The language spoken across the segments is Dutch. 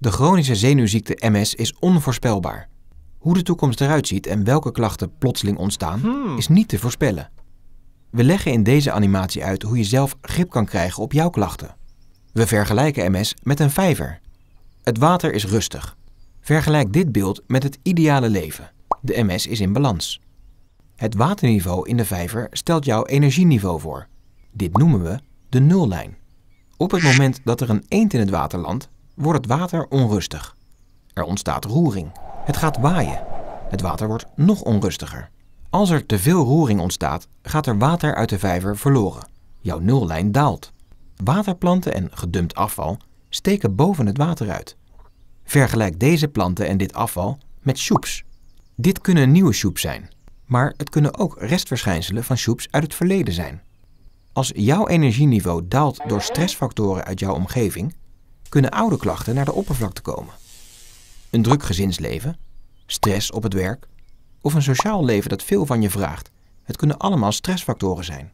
De chronische zenuwziekte MS is onvoorspelbaar. Hoe de toekomst eruit ziet en welke klachten plotseling ontstaan, hmm. is niet te voorspellen. We leggen in deze animatie uit hoe je zelf grip kan krijgen op jouw klachten. We vergelijken MS met een vijver. Het water is rustig. Vergelijk dit beeld met het ideale leven. De MS is in balans. Het waterniveau in de vijver stelt jouw energieniveau voor. Dit noemen we de nullijn. Op het moment dat er een eend in het water landt, wordt het water onrustig. Er ontstaat roering. Het gaat waaien. Het water wordt nog onrustiger. Als er te veel roering ontstaat, gaat er water uit de vijver verloren. Jouw nullijn daalt. Waterplanten en gedumpt afval steken boven het water uit. Vergelijk deze planten en dit afval met soeps. Dit kunnen nieuwe soeps zijn, maar het kunnen ook restverschijnselen van soeps uit het verleden zijn. Als jouw energieniveau daalt door stressfactoren uit jouw omgeving, kunnen oude klachten naar de oppervlakte komen. Een druk gezinsleven, stress op het werk of een sociaal leven dat veel van je vraagt. Het kunnen allemaal stressfactoren zijn.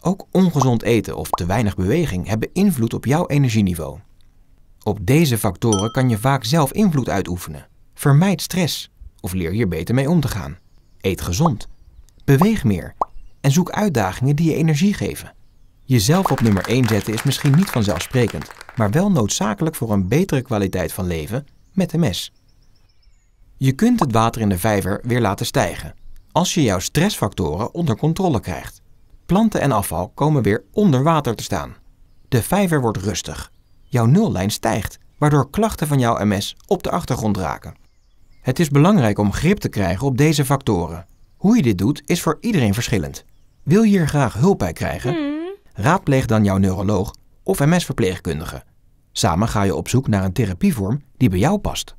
Ook ongezond eten of te weinig beweging hebben invloed op jouw energieniveau. Op deze factoren kan je vaak zelf invloed uitoefenen. Vermijd stress of leer hier beter mee om te gaan. Eet gezond. Beweeg meer en zoek uitdagingen die je energie geven. Jezelf op nummer 1 zetten is misschien niet vanzelfsprekend, maar wel noodzakelijk voor een betere kwaliteit van leven met MS. Je kunt het water in de vijver weer laten stijgen als je jouw stressfactoren onder controle krijgt. Planten en afval komen weer onder water te staan. De vijver wordt rustig. Jouw nullijn stijgt, waardoor klachten van jouw MS op de achtergrond raken. Het is belangrijk om grip te krijgen op deze factoren. Hoe je dit doet is voor iedereen verschillend. Wil je hier graag hulp bij krijgen? Hmm. Raadpleeg dan jouw neuroloog of MS-verpleegkundige. Samen ga je op zoek naar een therapievorm die bij jou past.